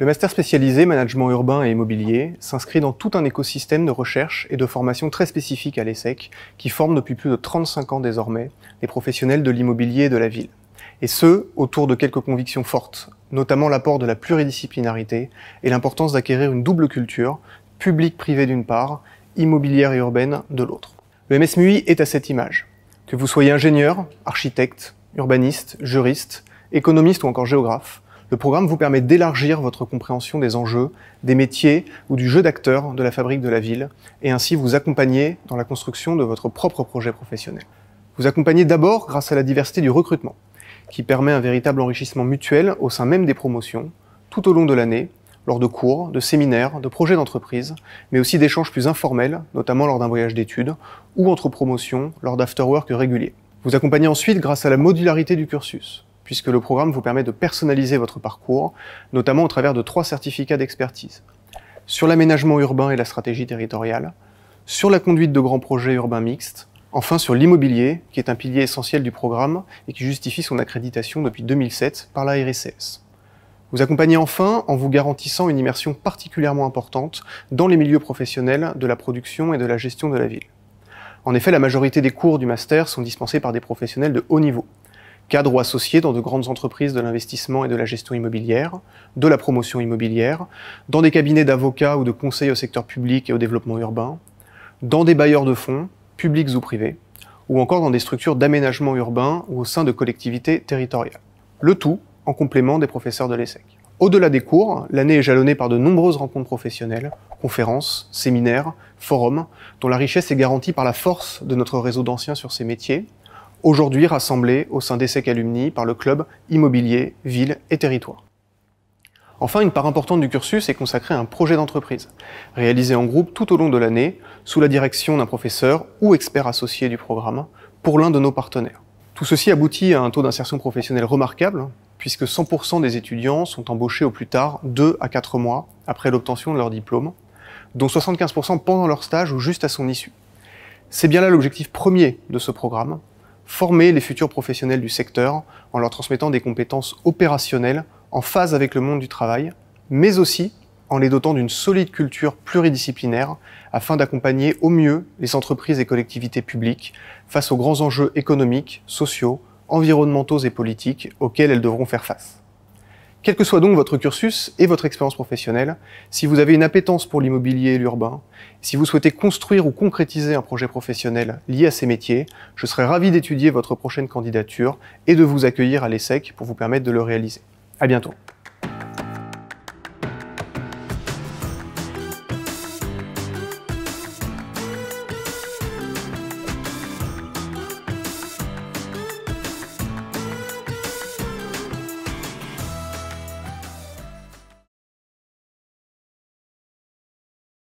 Le master spécialisé Management urbain et immobilier s'inscrit dans tout un écosystème de recherche et de formation très spécifique à l'ESSEC qui forme depuis plus de 35 ans désormais les professionnels de l'immobilier et de la ville. Et ce, autour de quelques convictions fortes, notamment l'apport de la pluridisciplinarité et l'importance d'acquérir une double culture, publique-privée d'une part, immobilière et urbaine de l'autre. Le MSMUI est à cette image. Que vous soyez ingénieur, architecte, urbaniste, juriste, économiste ou encore géographe, le programme vous permet d'élargir votre compréhension des enjeux, des métiers ou du jeu d'acteurs de la fabrique de la ville, et ainsi vous accompagner dans la construction de votre propre projet professionnel. Vous accompagnez d'abord grâce à la diversité du recrutement, qui permet un véritable enrichissement mutuel au sein même des promotions, tout au long de l'année, lors de cours, de séminaires, de projets d'entreprise, mais aussi d'échanges plus informels, notamment lors d'un voyage d'études, ou entre promotions, lors d'afterwork réguliers. Vous accompagnez ensuite grâce à la modularité du cursus puisque le programme vous permet de personnaliser votre parcours, notamment au travers de trois certificats d'expertise. Sur l'aménagement urbain et la stratégie territoriale, sur la conduite de grands projets urbains mixtes, enfin sur l'immobilier, qui est un pilier essentiel du programme et qui justifie son accréditation depuis 2007 par la RSS. Vous accompagnez enfin en vous garantissant une immersion particulièrement importante dans les milieux professionnels de la production et de la gestion de la ville. En effet, la majorité des cours du master sont dispensés par des professionnels de haut niveau, cadres ou associés dans de grandes entreprises de l'investissement et de la gestion immobilière, de la promotion immobilière, dans des cabinets d'avocats ou de conseils au secteur public et au développement urbain, dans des bailleurs de fonds, publics ou privés, ou encore dans des structures d'aménagement urbain ou au sein de collectivités territoriales. Le tout en complément des professeurs de l'ESSEC. Au-delà des cours, l'année est jalonnée par de nombreuses rencontres professionnelles, conférences, séminaires, forums, dont la richesse est garantie par la force de notre réseau d'anciens sur ces métiers, aujourd'hui rassemblés au sein d'ESSEC Alumni par le club Immobilier, Ville et Territoire. Enfin, une part importante du cursus est consacrée à un projet d'entreprise, réalisé en groupe tout au long de l'année, sous la direction d'un professeur ou expert associé du programme, pour l'un de nos partenaires. Tout ceci aboutit à un taux d'insertion professionnelle remarquable, puisque 100% des étudiants sont embauchés au plus tard 2 à 4 mois après l'obtention de leur diplôme, dont 75% pendant leur stage ou juste à son issue. C'est bien là l'objectif premier de ce programme, former les futurs professionnels du secteur en leur transmettant des compétences opérationnelles en phase avec le monde du travail, mais aussi en les dotant d'une solide culture pluridisciplinaire afin d'accompagner au mieux les entreprises et collectivités publiques face aux grands enjeux économiques, sociaux, environnementaux et politiques auxquels elles devront faire face. Quel que soit donc votre cursus et votre expérience professionnelle, si vous avez une appétence pour l'immobilier et l'urbain, si vous souhaitez construire ou concrétiser un projet professionnel lié à ces métiers, je serai ravi d'étudier votre prochaine candidature et de vous accueillir à l'ESSEC pour vous permettre de le réaliser. À bientôt.